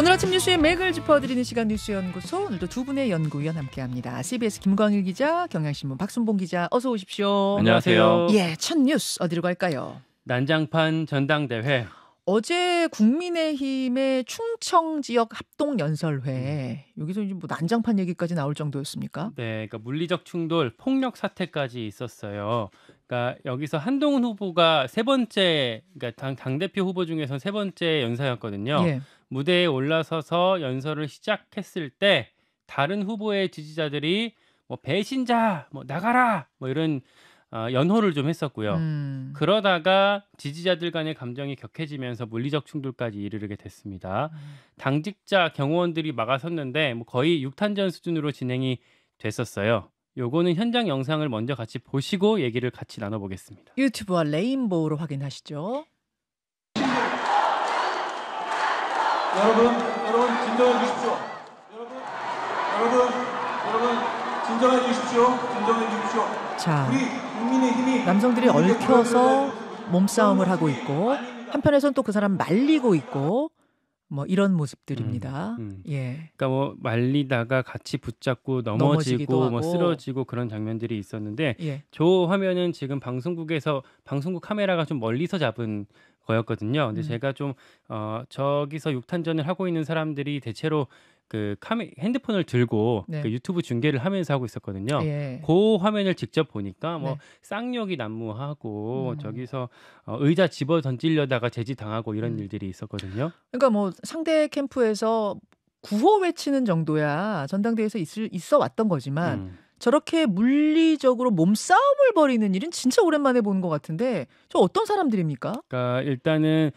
오늘 아침 뉴스에 맥을 짚어드리는 시간 뉴스연구소 오늘도 두 분의 연구위원 함께합니다. CBS 김광일 기자, 경향신문 박순봉 기자, 어서 오십시오. 안녕하세요. 예, 첫 뉴스 어디로 갈까요? 난장판 전당대회. 어제 국민의힘의 충청 지역 합동 연설회 여기서 이제 뭐 난장판 얘기까지 나올 정도였습니까? 네, 그러니까 물리적 충돌, 폭력 사태까지 있었어요. 그러니까 여기서 한동훈 후보가 세 번째, 그러니까 당, 당 대표 후보 중에서 세 번째 연사였거든요. 예. 무대에 올라서서 연설을 시작했을 때 다른 후보의 지지자들이 뭐 배신자, 뭐 나가라, 뭐 이런 어, 연호를 좀 했었고요. 음. 그러다가 지지자들 간의 감정이 격해지면서 물리적 충돌까지 이르게 됐습니다. 음. 당직자 경호원들이 막아섰는데 뭐 거의 육탄전 수준으로 진행이 됐었어요. 요거는 현장 영상을 먼저 같이 보시고 얘기를 같이 나눠보겠습니다. 유튜브와 레인보우로 확인하시죠. 여러분, 여러분 진정해 주십시오. 여러분, 여러분, 여러분 진정해 주십시오. 진정해 주십시오. 자, 남성들이 얽혀서 몸싸움을 하고 있고 한편에선 또 그 사람 말리고 있고 뭐 이런 모습들입니다. 음, 음. 예. 그러니까 뭐 말리다가 같이 붙잡고 넘어지고 뭐 쓰러지고 그런 장면들이 있었는데 예. 저 화면은 지금 방송국에서 방송국 카메라가 좀 멀리서 잡은 거였거든요. 근데 음. 제가 좀 어, 저기서 육탄전을 하고 있는 사람들이 대체로 그 카메 핸드폰을 들고 네. 그 유튜브 중계를 하면서 하고 있었거든요. 예. 그 화면을 직접 보니까 뭐 네. 쌍욕이 난무하고 음. 저기서 어, 의자 집어 던지려다가 제지 당하고 이런 음. 일들이 있었거든요. 그러니까 뭐 상대 캠프에서 구호 외치는 정도야 전당대회에서 있을, 있어 왔던 거지만 음. 저렇게 물리적으로 몸싸움을 벌이는 일은 진짜 오랜만에 보는 것 같은데 저 어떤 사람들입니까? 그러니까 일단은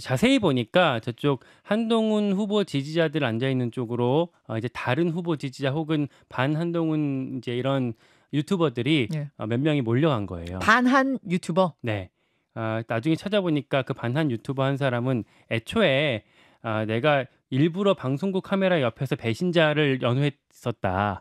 자세히 보니까 저쪽 한동훈 후보 지지자들 앉아 있는 쪽으로 어, 이제 다른 후보 지지자 혹은 반 한동훈 이제 이런 유튜버들이 예. 어, 몇 명이 몰려간 거예요. 반한 유튜버. 네. 아, 나중에 찾아보니까 그 반한 유튜버 한 사람은 애초에 아, 내가 일부러 방송국 카메라 옆에서 배신자를 연호했었다라고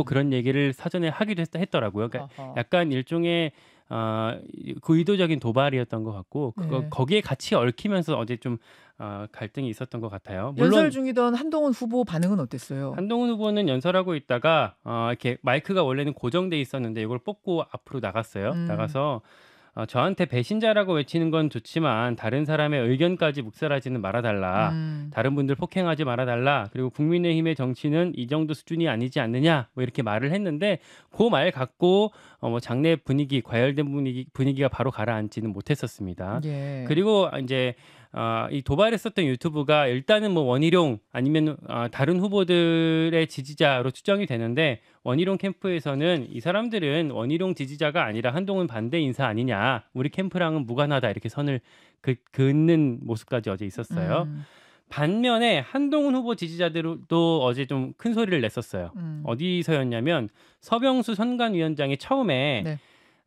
음. 그런 얘기를 사전에 하기도 했, 했 더라고요 그러니까 약간 일종의 어, 그 의도적인 도발이었던 것 같고 네. 그거 네. 거기에 같이 얽히면서 어제 좀 어, 갈등이 있었던 것 같아요. 물론 연설 중이던 한동훈 후보 반응은 어땠어요? 한동훈 후보는 연설하고 있다가 어, 이렇게 마이크가 원래는 고정돼 있었는데 이걸 뽑고 앞으로 나갔어요. 음. 나가서 어, 저한테 배신자라고 외치는 건 좋지만 다른 사람의 의견까지 묵살하지는 말아달라. 음. 다른 분들 폭행하지 말아달라. 그리고 국민의힘의 정치는 이 정도 수준이 아니지 않느냐. 뭐 이렇게 말을 했는데 그 말 갖고 어, 뭐 장내 분위기 과열된 분위기 분위기가 바로 가라앉지는 못했었습니다. 예. 그리고 이제 어, 이 도발했었던 유튜브가 일단은 뭐 원희룡 아니면 어, 다른 후보들의 지지자로 추정이 되는데 원희룡 캠프에서는 이 사람들은 원희룡 지지자가 아니라 한동훈 반대 인사 아니냐 우리 캠프랑은 무관하다 이렇게 선을 그, 긋는 모습까지 어제 있었어요. 음. 반면에 한동훈 후보 지지자들도 어제 좀 큰 소리를 냈었어요. 음. 어디서였냐면 서병수 선관위원장이 처음에 네.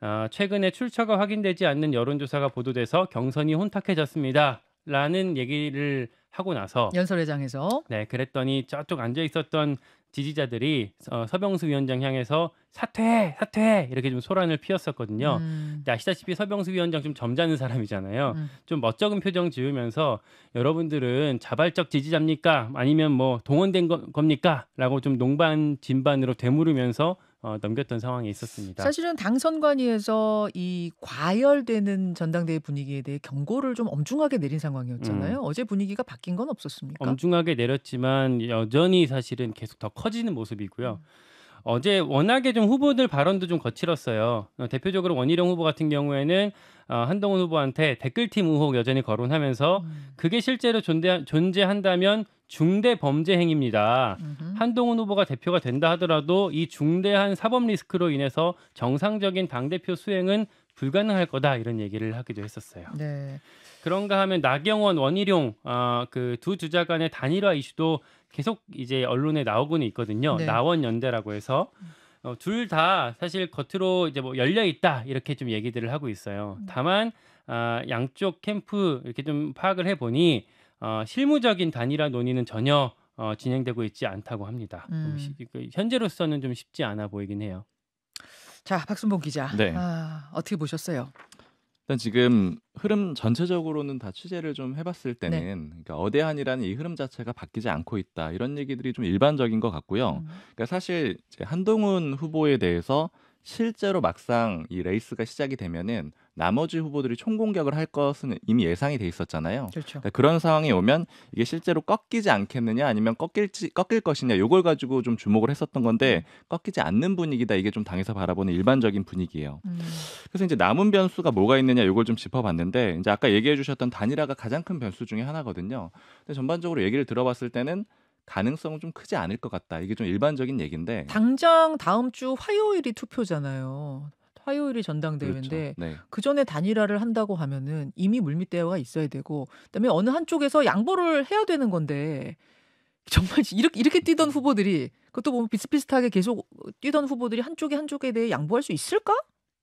어, 최근에 출처가 확인되지 않는 여론조사가 보도돼서 경선이 혼탁해졌습니다. 라는 얘기를 하고 나서 연설회장에서 네 그랬더니 저쪽 앉아 있었던 지지자들이 어, 서병수 위원장 향해서 사퇴 사퇴 이렇게 좀 소란을 피웠었거든요. 음. 아시다시피 서병수 위원장 좀 점잖은 사람이잖아요. 음. 좀 멋쩍은 표정 지으면서 여러분들은 자발적 지지자입니까 아니면 뭐 동원된 거, 겁니까?라고 좀 농반 진반으로 되물으면서 어, 넘겼던 상황이 있었습니다. 사실은 당선관위에서 이 과열되는 전당대회 분위기에 대해 경고를 좀 엄중하게 내린 상황이었잖아요. 음. 어제 분위기가 바뀐 건 없었습니까? 엄중하게 내렸지만 여전히 사실은 계속 더 커지는 모습이고요. 음. 어제 워낙에 좀 후보들 발언도 좀 거칠었어요. 어, 대표적으로 원희룡 후보 같은 경우에는 어, 한동훈 후보한테 댓글팀 의혹 여전히 거론하면서 음. 그게 실제로 존재, 존재한다면 중대 범죄 행위입니다. 음흠. 한동훈 후보가 대표가 된다 하더라도 이 중대한 사법 리스크로 인해서 정상적인 당대표 수행은 불가능할 거다 이런 얘기를 하기도 했었어요. 네. 그런가 하면 나경원, 원희룡 어, 그두 주자 간의 단일화 이슈도 계속 이제 언론에 나오고는 있거든요. 네. 나원 연대라고 해서. 음. 어, 둘 다 사실 겉으로 이제 뭐 열려 있다 이렇게 좀 얘기들을 하고 있어요. 음. 다만 아, 양쪽 캠프 이렇게 좀 파악을 해보니 어, 실무적인 단일화 논의는 전혀 어, 진행되고 있지 않다고 합니다. 음. 그 현재로서는 좀 쉽지 않아 보이긴 해요. 자, 박순봉 기자, 네. 아, 어떻게 보셨어요? 일단 지금 흐름 전체적으로는 다 취재를 좀 해봤을 네. 때는 네. 그러니까 어대한이라는 이 흐름 자체가 바뀌지 않고 있다 이런 얘기들이 좀 일반적인 것 같고요. 음. 그러니까 사실 이제 한동훈 후보에 대해서 실제로 막상 이 레이스가 시작이 되면은 나머지 후보들이 총공격을 할 것은 이미 예상이 돼 있었잖아요. 그렇죠. 그러니까 그런 상황이 오면 이게 실제로 꺾이지 않겠느냐 아니면 꺾일지 꺾일 것이냐 요걸 가지고 좀 주목을 했었던 건데 네. 꺾이지 않는 분위기다 이게 좀 당에서 바라보는 일반적인 분위기예요. 음. 그래서 이제 남은 변수가 뭐가 있느냐 요걸 좀 짚어봤는데 이제 아까 얘기해 주셨던 단일화가 가장 큰 변수 중에 하나거든요. 근데 전반적으로 얘기를 들어봤을 때는 가능성은 좀 크지 않을 것 같다. 이게 좀 일반적인 얘기인데 당장 다음 주 화요일이 투표잖아요. 화요일이 전당대회인데 그렇죠. 네. 그 전에 단일화를 한다고 하면은 이미 물밑 대화가 있어야 되고 그다음에 어느 한쪽에서 양보를 해야 되는 건데 정말 이렇게 이렇게 뛰던 후보들이 그것도 보면 비슷비슷하게 계속 뛰던 후보들이 한쪽에 한쪽에 대해 양보할 수 있을까?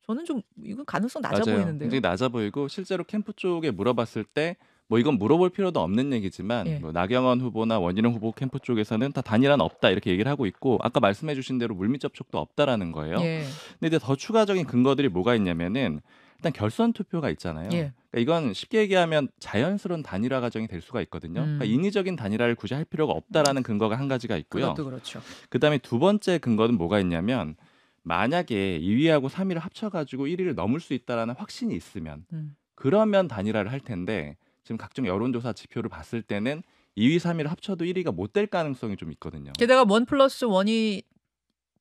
저는 좀 이건 가능성 낮아 맞아요. 보이는데요. 굉장히 낮아 보이고 실제로 캠프 쪽에 물어봤을 때뭐 이건 물어볼 필요도 없는 얘기지만 예. 뭐 나경원 후보나 원희룡 후보 캠프 쪽에서는 다 단일한 없다 이렇게 얘기를 하고 있고 아까 말씀해주신 대로 물밑 접촉도 없다라는 거예요. 예. 근데 이제 더 추가적인 근거들이 뭐가 있냐면은 일단 결선 투표가 있잖아요. 예. 그러니까 이건 쉽게 얘기하면 자연스러운 단일화 과정이 될 수가 있거든요. 그러니까 음. 그러니까 인위적인 단일화를 굳이 할 필요가 없다라는 근거가 한 가지가 있고요. 그것도 그렇죠. 그다음에 두 번째 근거는 뭐가 있냐면 만약에 2위하고 3위를 합쳐가지고 1위를 넘을 수 있다라는 확신이 있으면 음. 그러면 단일화를 할 텐데 지금 각종 여론조사 지표를 봤을 때는 2위, 3위를 합쳐도 1위가 못 될 가능성이 좀 있거든요. 게다가 원 플러스 원이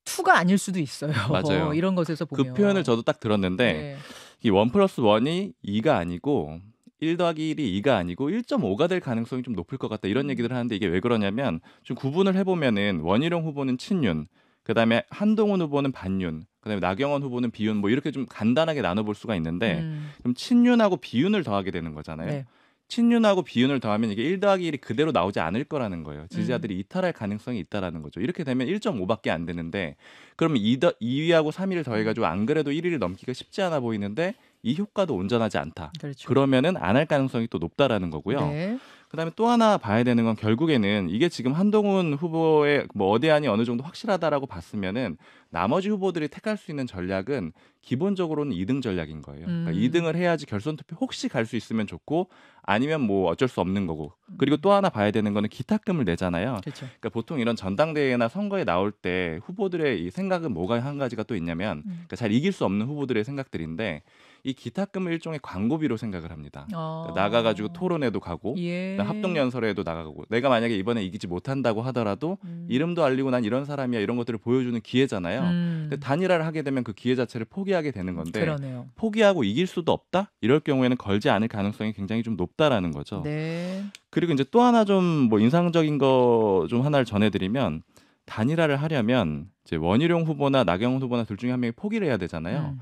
투가 아닐 수도 있어요. 맞아요. 이런 것에서 그 보면 그 표현을 저도 딱 들었는데 네. 이원 플러스 원이 2가 아니고 1 더하기 1이 2가 아니고 1.5가 될 가능성이 좀 높을 것 같다 이런 음. 얘기들 하는데 이게 왜 그러냐면 좀 구분을 해보면은 원희룡 후보는 친윤, 그다음에 한동훈 후보는 반윤, 그다음에 나경원 후보는 비윤 뭐 이렇게 좀 간단하게 나눠볼 수가 있는데 음. 그럼 친윤하고 비윤을 더하게 되는 거잖아요. 네. 친윤하고 비윤을 더하면 이게 1 더하기 1이 그대로 나오지 않을 거라는 거예요. 지지자들이 음. 이탈할 가능성이 있다라는 거죠. 이렇게 되면 1.5밖에 안 되는데 그러면 2 더, 2위하고 3위를 더해가지고 안 그래도 1위를 넘기가 쉽지 않아 보이는데 이 효과도 온전하지 않다. 그렇죠. 그러면은 안 할 가능성이 또 높다라는 거고요. 네. 그다음에 또 하나 봐야 되는 건 결국에는 이게 지금 한동훈 후보의 뭐 어대안이 어느 정도 확실하다라고 봤으면은 나머지 후보들이 택할 수 있는 전략은 기본적으로는 2등 전략인 거예요. 그러니까 음. 그러니까 2등을 해야지 결선 투표 혹시 갈 수 있으면 좋고 아니면 뭐 어쩔 수 없는 거고. 그리고 또 하나 봐야 되는 거는 기탁금을 내잖아요. 그쵸. 그렇죠. 그러니까 보통 이런 전당대회나 선거에 나올 때 후보들의 이 생각은 뭐가 한 가지가 또 있냐면 음. 그러니까 잘 이길 수 없는 후보들의 생각들인데 이기타금을 일종의 광고비로 생각을 합니다. 아. 그러니까 나가가지고 토론회도 가고 예. 합동 연설회도 나가고 내가 만약에 이번에 이기지 못한다고 하더라도 음. 이름도 알리고 난 이런 사람이야 이런 것들을 보여주는 기회잖아요. 음. 근데 단일화를 하게 되면 그 기회 자체를 포기하게 되는 건데 그러네요. 포기하고 이길 수도 없다 이럴 경우에는 걸지 않을 가능성이 굉장히 좀 높다라는 거죠. 네. 그리고 이제 또 하나 좀 뭐 인상적인 거 좀 하나를 전해드리면 단일화를 하려면 이제 원희룡 후보나 나경원 후보나 둘 중에 한 명이 포기를 해야 되잖아요. 음.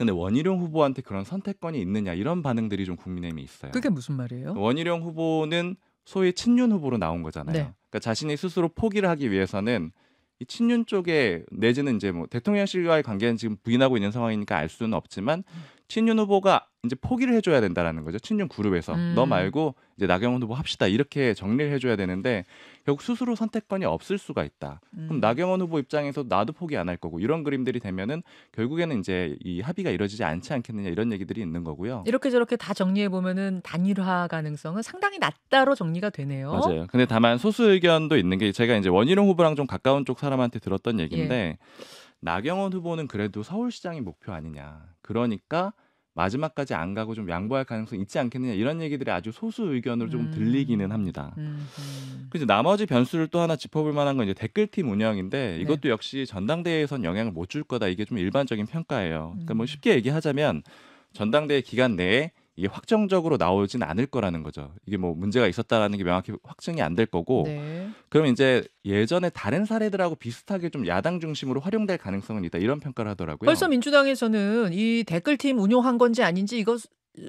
근데 원희룡 후보한테 그런 선택권이 있느냐 이런 반응들이 좀 국민의힘이 있어요. 그게 무슨 말이에요? 원희룡 후보는 소위 친윤 후보로 나온 거잖아요. 네. 그러니까 자신이 스스로 포기를 하기 위해서는 이 친윤 쪽에 내지는 이제 뭐 대통령실과의 관계는 지금 부인하고 있는 상황이니까 알 수는 없지만 친윤 후보가 이제 포기를 해줘야 된다라는 거죠. 친윤 그룹에서 음. 너 말고 이제 나경원 후보 합시다 이렇게 정리를 해줘야 되는데 결국 스스로 선택권이 없을 수가 있다. 음. 그럼 나경원 후보 입장에서 나도 포기 안 할 거고 이런 그림들이 되면은 결국에는 이제 이 합의가 이루어지지 않지 않겠느냐 이런 얘기들이 있는 거고요. 이렇게 저렇게 다 정리해 보면은 단일화 가능성은 상당히 낮다로 정리가 되네요. 맞아요. 근데 다만 소수 의견도 있는 게 제가 이제 원희룡 후보랑 좀 가까운 쪽 사람한테 들었던 얘기인데. 예. 나경원 후보는 그래도 서울시장이 목표 아니냐. 그러니까 마지막까지 안 가고 좀 양보할 가능성이 있지 않겠느냐 이런 얘기들이 아주 소수 의견으로 음. 들리기는 합니다. 음. 그래서 나머지 변수를 또 하나 짚어볼 만한 건 이제 댓글팀 운영인데 네. 이것도 네. 역시 전당대회에선 영향을 못 줄 거다 이게 좀 일반적인 평가예요. 그러니까 뭐 음. 쉽게 얘기하자면 전당대회 기간 내에 이게 확정적으로 나오진 않을 거라는 거죠. 이게 뭐 문제가 있었다라는 게 명확히 확증이 안 될 거고. 네. 그럼 이제 예전에 다른 사례들하고 비슷하게 좀 야당 중심으로 활용될 가능성은 있다 이런 평가를 하더라고요. 벌써 민주당에서는 이 댓글팀 운용한 건지 아닌지 이거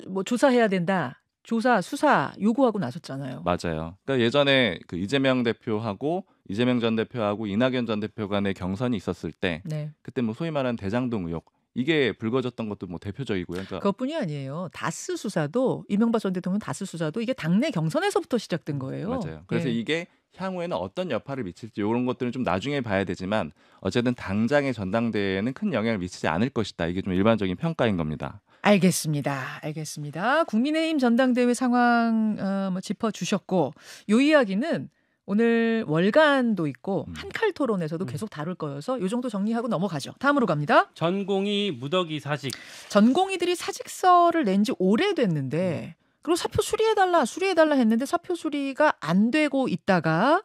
뭐 조사해야 된다. 조사 수사 요구하고 나섰잖아요. 맞아요. 그러니까 예전에 그 이재명 대표하고 이재명 전 대표하고 이낙연 전 대표 간의 경선이 있었을 때 네. 그때 뭐 소위 말하는 대장동 의혹 이게 불거졌던 것도 뭐 대표적이고요. 그러니까 그것뿐이 아니에요. 다스 수사도 이명박 전 대통령 다스 수사도 이게 당내 경선에서부터 시작된 거예요. 맞아요. 그래서 예. 이게 향후에는 어떤 여파를 미칠지 이런 것들은 좀 나중에 봐야 되지만 어쨌든 당장의 전당대회에는 큰 영향을 미치지 않을 것이다. 이게 좀 일반적인 평가인 겁니다. 알겠습니다. 알겠습니다. 국민의힘 전당대회 상황 어, 뭐 짚어주셨고 요 이야기는 오늘 월간도 있고 음. 한칼 토론에서도 음. 계속 다룰 거여서 요 정도 정리하고 넘어가죠. 다음으로 갑니다. 전공이 무더기 사직. 전공이들이 사직서를 낸 지 오래됐는데 음. 그리고 사표 수리해달라 수리해달라 했는데 사표 수리가 안 되고 있다가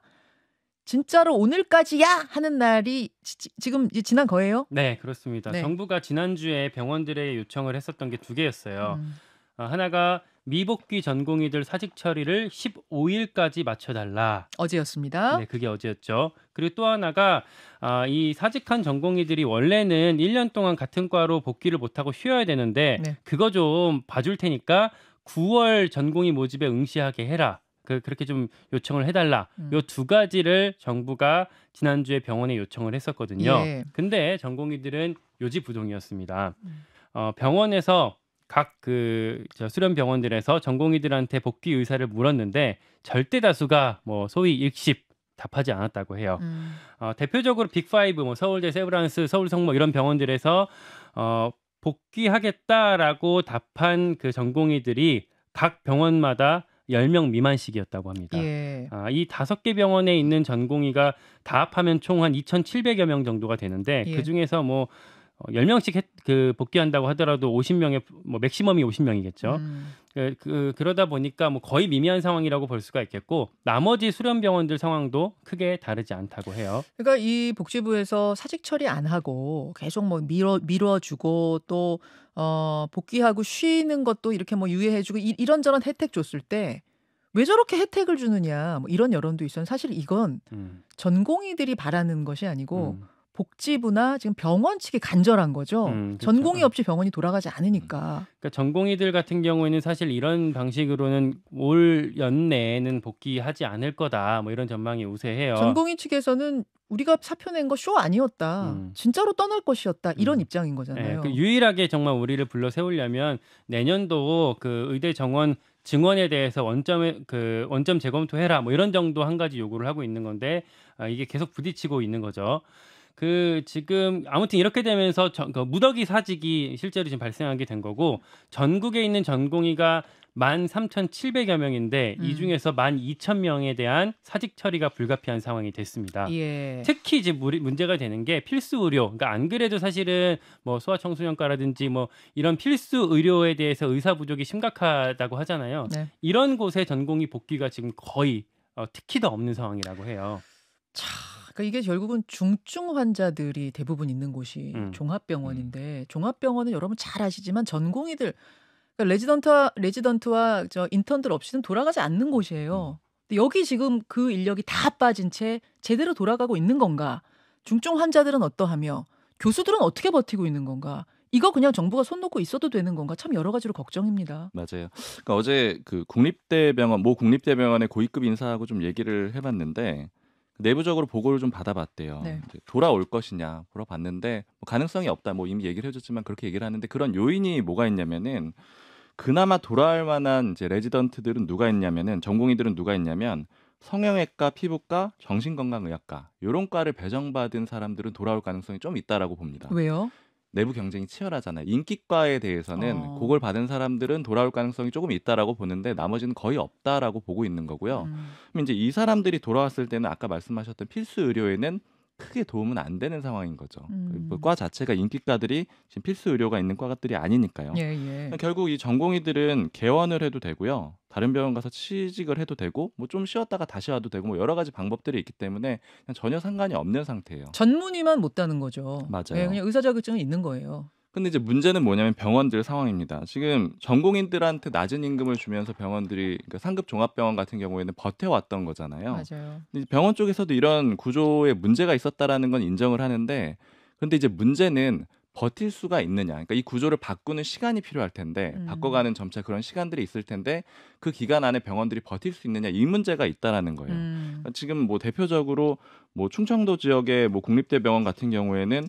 진짜로 오늘까지야 하는 날이 지, 지금 지난 거예요? 네 그렇습니다. 네. 정부가 지난주에 병원들의 요청을 했었던 게 두 개였어요. 음. 어, 하나가 미복귀 전공의들 사직 처리를 15일까지 맞춰달라. 어제였습니다. 네, 그게 어제였죠. 그리고 또 하나가 아, 이 사직한 전공의들이 원래는 1년 동안 같은 과로 복귀를 못하고 쉬어야 되는데 네. 그거 좀 봐줄 테니까 9월 전공의 모집에 응시하게 해라. 그, 그렇게 좀 요청을 해달라. 음. 요두 가지를 정부가 지난주에 병원에 요청을 했었거든요. 예. 근데 전공의들은 요지부동이었습니다. 음. 어, 병원에서 각그 수련 병원들에서 전공의들한테 복귀 의사를 물었는데 절대 다수가 뭐 소위 일십 답하지 않았다고 해요. 음. 어, 대표적으로 빅5, 뭐 서울대, 세브란스, 서울성모 뭐 이런 병원들에서 어, 복귀하겠다라고 답한 그 전공의들이 각 병원마다 10명 미만씩이었다고 합니다. 예. 아, 이 다섯 개 병원에 있는 전공의가 다 합하면 총 한 2,700여 명 정도가 되는데 예. 그중에서 뭐 어, 10명씩 해, 그 복귀한다고 하더라도 50명의 뭐 맥시멈이 50명이겠죠. 음. 그, 그, 그러다 보니까 뭐 거의 미미한 상황이라고 볼 수가 있겠고 나머지 수련 병원들 상황도 크게 다르지 않다고 해요. 그러니까 이 복지부에서 사직 처리 안 하고 계속 뭐 미뤄 미뤄 주고 또 어, 복귀하고 쉬는 것도 이렇게 뭐 유예해 주고 이런저런 혜택 줬을 때 왜 저렇게 혜택을 주느냐 뭐 이런 여론도 있어요. 사실 이건 음. 전공의들이 바라는 것이 아니고 음. 복지부나 지금 병원 측이 간절한 거죠. 음, 그렇죠. 전공이 네. 없이 병원이 돌아가지 않으니까. 음. 그러니까 전공의들 같은 경우에는 사실 이런 방식으로는 올 연내에는 복귀하지 않을 거다. 뭐 이런 전망이 우세해요. 전공의 측에서는 우리가 사표 낸 거 쇼 아니었다. 음. 진짜로 떠날 것이었다. 이런 음. 입장인 예, 그 거잖아요. 네, 그 유일하게 정말 우리를 불러 세우려면 내년도 그 의대 정원 증언에 대해서 원점에 그 원점 재검토해라. 뭐 이런 정도 한 가지 요구를 하고 있는 건데 아, 이게 계속 부딪히고 있는 거죠. 그 지금 아무튼 이렇게 되면서 저, 그 무더기 사직이 실제로 지금 발생하게 된 거고 전국에 있는 전공의가 만 삼천칠백 여 명인데 음. 이 중에서 만 이천 명에 대한 사직 처리가 불가피한 상황이 됐습니다. 예. 특히 이제 문제가 되는 게 필수 의료. 그러니까 안 그래도 사실은 뭐 소아청소년과라든지 뭐 이런 필수 의료에 대해서 의사 부족이 심각하다고 하잖아요. 네. 이런 곳에 전공이 복귀가 지금 거의 어, 특히도 없는 상황이라고 해요. 참. 그러니까 이게 결국은 중증 환자들이 대부분 있는 곳이 음. 종합병원인데 음. 종합병원은 여러분 잘 아시지만 전공의들 그러니까 레지던트 레지던트와 저 인턴들 없이는 돌아가지 않는 곳이에요. 음. 근데 여기 지금 그 인력이 다 빠진 채 제대로 돌아가고 있는 건가? 중증 환자들은 어떠하며 교수들은 어떻게 버티고 있는 건가? 이거 그냥 정부가 손 놓고 있어도 되는 건가 참 여러 가지로 걱정입니다. 맞아요. 그러니까 어제 그 국립대병원 모 국립대병원의 고위급 인사하고 좀 얘기를 해봤는데 내부적으로 보고를 좀 받아봤대요. 네. 돌아올 것이냐 물어봤는데 뭐 가능성이 없다. 뭐 이미 얘기를 해줬지만 그렇게 얘기를 하는데 그런 요인이 뭐가 있냐면은 그나마 돌아올 만한 이제 레지던트들은 누가 있냐면은 전공의들은 누가 있냐면 성형외과, 피부과, 정신건강의학과 요런 과를 배정받은 사람들은 돌아올 가능성이 좀 있다라고 봅니다. 왜요? 내부 경쟁이 치열하잖아요. 인기과에 대해서는 어. 곡을 받은 사람들은 돌아올 가능성이 조금 있다라고 보는데 나머지는 거의 없다라고 보고 있는 거고요. 음. 그럼 이제 이 사람들이 돌아왔을 때는 아까 말씀하셨던 필수 의료에는 크게 도움은 안 되는 상황인 거죠. 그 뭐 음. 과 자체가 인기과들이 지금 필수 의료가 있는 과들이 아니니까요. 예, 예. 그러니까 결국 이 전공의들은 개원을 해도 되고요. 다른 병원 가서 취직을 해도 되고 뭐 좀 쉬었다가 다시 와도 되고 뭐 여러 가지 방법들이 있기 때문에 전혀 상관이 없는 상태예요. 전문의만 못 따는 거죠. 맞아요. 네, 그냥 의사 자격증은 있는 거예요. 근데 이제 문제는 뭐냐면 병원들 상황입니다. 지금 전공인들한테 낮은 임금을 주면서 병원들이 그러니까 상급 종합병원 같은 경우에는 버텨왔던 거잖아요. 맞아요. 병원 쪽에서도 이런 구조에 문제가 있었다라는 건 인정을 하는데 근데 이제 문제는 버틸 수가 있느냐. 그러니까 이 구조를 바꾸는 시간이 필요할 텐데 음. 바꿔가는 점차 그런 시간들이 있을 텐데 그 기간 안에 병원들이 버틸 수 있느냐 이 문제가 있다라는 거예요. 음. 그러니까 지금 뭐 대표적으로 뭐 충청도 지역의 뭐 국립대병원 같은 경우에는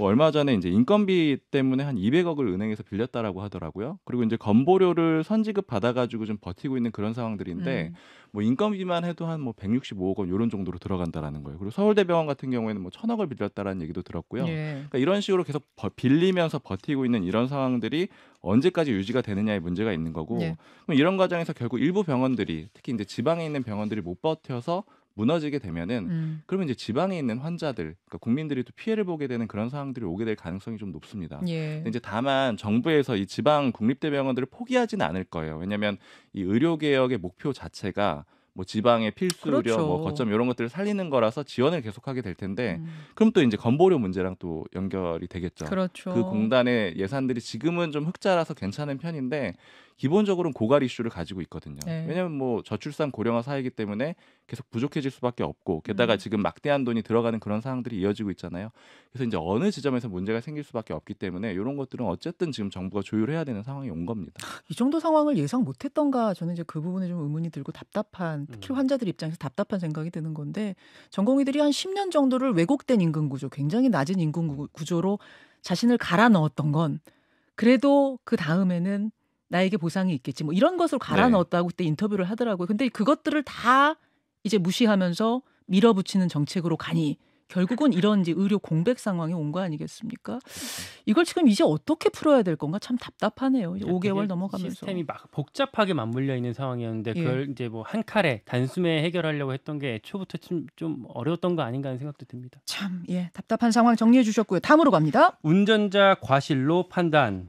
뭐 얼마 전에 이제 인건비 때문에 한 200억을 은행에서 빌렸다라고 하더라고요. 그리고 이제 건보료를 선지급 받아가지고 좀 버티고 있는 그런 상황들인데 음. 뭐 인건비만 해도 한 뭐 165억 원 이런 정도로 들어간다라는 거예요. 그리고 서울대병원 같은 경우에는 뭐 천억을 빌렸다라는 얘기도 들었고요. 예. 그러니까 이런 식으로 계속 버, 빌리면서 버티고 있는 이런 상황들이 언제까지 유지가 되느냐의 문제가 있는 거고 예. 그럼 이런 과정에서 결국 일부 병원들이 특히 이제 지방에 있는 병원들이 못 버텨서 무너지게 되면은 음. 그러면 이제 지방에 있는 환자들, 그러니까 국민들이 또 피해를 보게 되는 그런 상황들이 오게 될 가능성이 좀 높습니다. 예. 이제 다만 정부에서 이 지방 국립대병원들을 포기하지는 않을 거예요. 왜냐하면 이 의료 개혁의 목표 자체가 뭐 지방의 필수료, 뭐 그렇죠. 뭐 거점 이런 것들을 살리는 거라서 지원을 계속하게 될 텐데 음. 그럼 또 이제 건보료 문제랑 또 연결이 되겠죠. 그렇죠. 그 공단의 예산들이 지금은 좀 흑자라서 괜찮은 편인데 기본적으로는 고갈 이슈를 가지고 있거든요. 네. 왜냐하면 뭐 저출산 고령화 사회이기 때문에 계속 부족해질 수밖에 없고 게다가 음. 지금 막대한 돈이 들어가는 그런 상황들이 이어지고 있잖아요. 그래서 이제 어느 지점에서 문제가 생길 수밖에 없기 때문에 이런 것들은 어쨌든 지금 정부가 조율해야 되는 상황이 온 겁니다. 이 정도 상황을 예상 못했던가 저는 이제 그 부분에 좀 의문이 들고 답답한 특히 음. 환자들 입장에서 답답한 생각이 드는 건데 전공의들이 한 10년 정도를 왜곡된 임금 구조, 굉장히 낮은 임금 구조로 자신을 갈아 넣었던 건 그래도 그 다음에는 나에게 보상이 있겠지 뭐 이런 것으로 네. 갈아 넣었다고 그때 인터뷰를 하더라고요. 근데 그것들을 다 이제 무시하면서 밀어붙이는 정책으로 가니 결국은 이런 이제 의료 공백 상황이 온 거 아니겠습니까? 이걸 지금 이제 어떻게 풀어야 될 건가 참 답답하네요. 5개월 넘어가면서 시스템이 막 복잡하게 맞물려 있는 상황이었는데 예. 그걸 예. 이제 뭐한 칼에 단숨에 해결하려고 했던 게 애초부터 좀, 좀 어려웠던 거 아닌가 하는 생각도 듭니다. 참, 예, 답답한 상황 정리해 주셨고요. 다음으로 갑니다. 운전자 과실로 판단.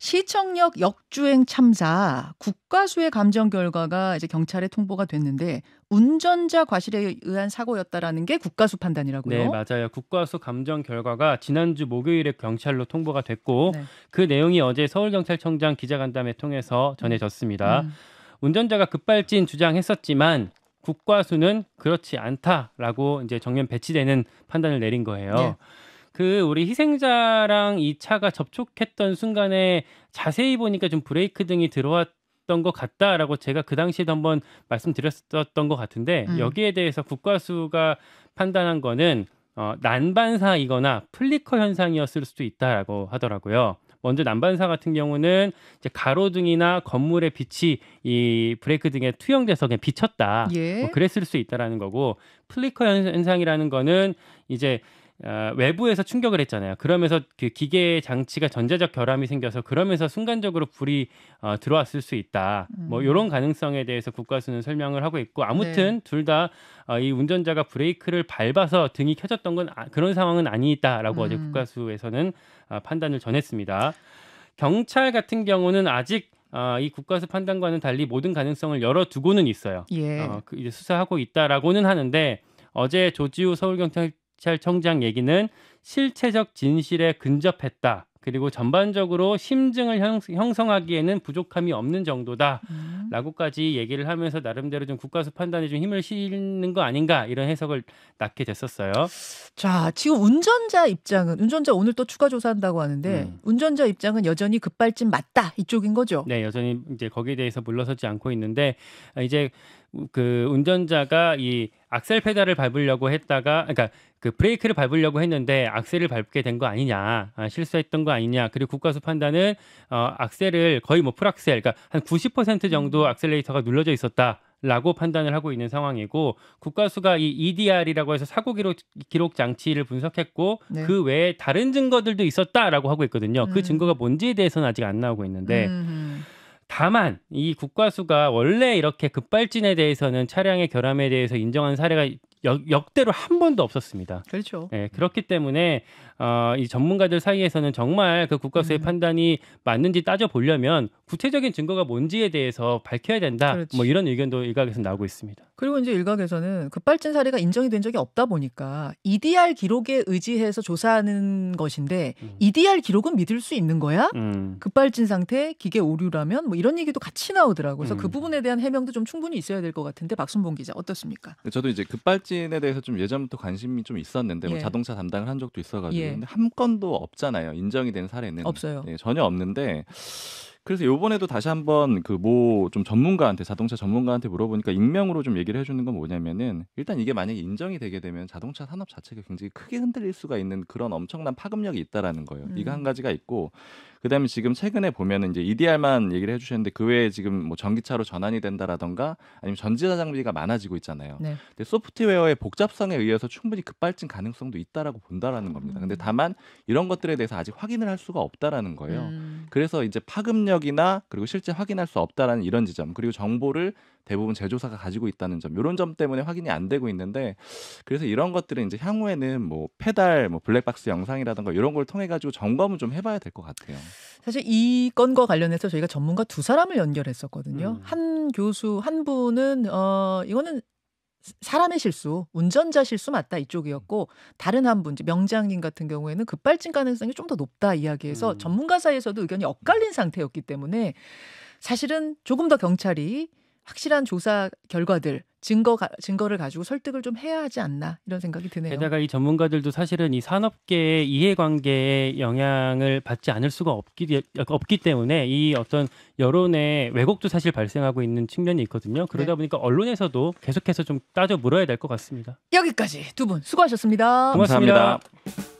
시청역 역주행 참사 국가수의 감정 결과가 이제 경찰에 통보가 됐는데 운전자 과실에 의한 사고였다라는 게 국가수 판단이라고요? 네, 맞아요. 국가수 감정 결과가 지난주 목요일에 경찰로 통보가 됐고 네. 그 내용이 어제 서울경찰청장 기자간담회 통해서 전해졌습니다. 음. 운전자가 급발진 주장했었지만 국과수는 그렇지 않다라고 이제 정면 배치되는 판단을 내린 거예요. 네. 그 우리 희생자랑 이 차가 접촉했던 순간에 자세히 보니까 좀 브레이크 등이 들어왔 던것 같다라고 제가 그 당시에도 한번 말씀드렸었던 것 같은데 음. 여기에 대해서 국과수가 판단한 거는 어, 난반사이거나 플리커 현상이었을 수도 있다라고 하더라고요. 먼저 난반사 같은 경우는 이제 가로등이나 건물의 빛이 이 브레이크 등에 투영돼서 그냥 비쳤다. 예. 뭐 그랬을 수 있다라는 거고 플리커 현상이라는 거는 이제 어, 외부에서 충격을 했잖아요. 그러면서 그 기계 장치가 전자적 결함이 생겨서 그러면서 순간적으로 불이 어, 들어왔을 수 있다. 뭐 음. 뭐 이런 가능성에 대해서 국과수는 설명을 하고 있고 아무튼 네. 둘다 어, 이 운전자가 브레이크를 밟아서 등이 켜졌던 건 아, 그런 상황은 아니다라고 음. 어제 국과수에서는 어, 판단을 전했습니다. 경찰 같은 경우는 아직 어, 이국과수 판단과는 달리 모든 가능성을 열어두고는 있어요. 예. 어, 그 이제 수사하고 있다라고는 하는데 어제 조지우 서울경찰 경찰 청장 얘기는 실체적 진실에 근접했다. 그리고 전반적으로 심증을 형성하기에는 부족함이 없는 정도다라고까지 음. 얘기를 하면서 나름대로 좀 국가수 판단에 좀 힘을 실는 거 아닌가 이런 해석을 낳게 됐었어요. 자, 지금 운전자 입장은 운전자 오늘 또 추가 조사한다고 하는데 음. 운전자 입장은 여전히 급발진 맞다 이쪽인 거죠. 네, 여전히 이제 거기에 대해서 물러서지 않고 있는데 아, 이제 그 운전자가 이 악셀 페달을 밟으려고 했다가 그러니까 그 브레이크를 밟으려고 했는데 악셀을 밟게 된 거 아니냐 아, 실수했던 거 아니냐 그리고 국가수 판단은 어, 악셀을 거의 뭐 풀악셀 그러니까 한 90% 정도 음. 악셀레이터가 눌러져 있었다. 라고 판단을 하고 있는 상황이고 국가수가 이 EDR이라고 해서 사고 기록 기록 장치를 분석했고 네. 그 외에 다른 증거들도 있었다라고 하고 있거든요. 그 음. 그 증거가 뭔지에 대해서는 아직 안 나오고 있는데 음. 음. 다만 이 국과수가 원래 이렇게 급발진에 대해서는 차량의 결함에 대해서 인정한 사례가 역, 대로한 번도 없었습니다. 그렇죠. 네, 그렇기 때문에 어, 이 전문가들 사이에서는 정말 그 국과수의 음. 판단이 맞는지 따져보려면 구체적인 증거가 뭔지에 대해서 밝혀야 된다. 그렇지. 뭐 이런 의견도 일각에서 나오고 있습니다. 그리고 이제 일각에서는 급발진 그 사례가 인정이 된 적이 없다 보니까 EDR 기록에 의지해서 조사하는 것인데 음. EDR 기록은 믿을 수 있는 거야? 음. 급발진 그 상태, 기계 오류라면 뭐 이런 얘기도 같이 나오더라고요. 그래서 그 음. 그 부분에 대한 해명도 좀 충분히 있어야 될 것 같은데 박순봉 기자 어떻습니까? 저도 이제 급발진에 대해서 좀 예전부터 관심이 좀 있었는데 뭐 예. 뭐 자동차 담당을 한 적도 있어가지고 예. 근데 한 건도 없잖아요. 인정이 된 사례는 없어요. 예, 전혀 없는데 그래서 요번에도 다시 한번 그 뭐 좀 전문가한테 자동차 전문가한테 물어보니까 익명으로 좀 얘기를 해주는 건 뭐냐면은 일단 이게 만약에 인정이 되게 되면 자동차 산업 자체가 굉장히 크게 흔들릴 수가 있는 그런 엄청난 파급력이 있다라는 거예요. 음. 이거 한 가지가 있고 그다음에 지금 최근에 보면은 이제 EDR만 얘기를 해주셨는데 그 외에 지금 뭐 전기차로 전환이 된다라던가 아니면 전지자 장비가 많아지고 있잖아요. 네. 근데 소프트웨어의 복잡성에 의해서 충분히 급발진 가능성도 있다라고 본다라는 겁니다. 근데 음. 다만 이런 것들에 대해서 아직 확인을 할 수가 없다라는 거예요. 음. 그래서 이제 파급력이나 그리고 실제 확인할 수 없다라는 이런 지점 그리고 정보를 대부분 제조사가 가지고 있다는 점 이런 점 때문에 확인이 안 되고 있는데 그래서 이런 것들은 이제 향후에는 뭐 페달 뭐 블랙박스 영상이라든가 이런 걸 통해 가지고 점검을 좀 해봐야 될 것 같아요. 사실 이 건과 관련해서 저희가 전문가 두 사람을 연결했었거든요. 음. 한 교수 한 분은 어 이거는 사람의 실수, 운전자 실수 맞다 이쪽이었고 음. 다른 한 분, 명장님 같은 경우에는 급발진 가능성이 좀 더 높다 이야기해서 음. 전문가 사이에서도 의견이 엇갈린 상태였기 때문에 사실은 조금 더 경찰이 확실한 조사 결과들 증거 가, 증거를 가지고 설득을 좀 해야 하지 않나 이런 생각이 드네요. 게다가 이 전문가들도 사실은 이 산업계의 이해관계에 영향을 받지 않을 수가 없기 없기 때문에 이 어떤 여론의 왜곡도 사실 발생하고 있는 측면이 있거든요. 그러다 네. 보니까 언론에서도 계속해서 좀 따져 물어야 될 것 같습니다. 여기까지 두 분 수고하셨습니다 고맙습니다. 감사합니다.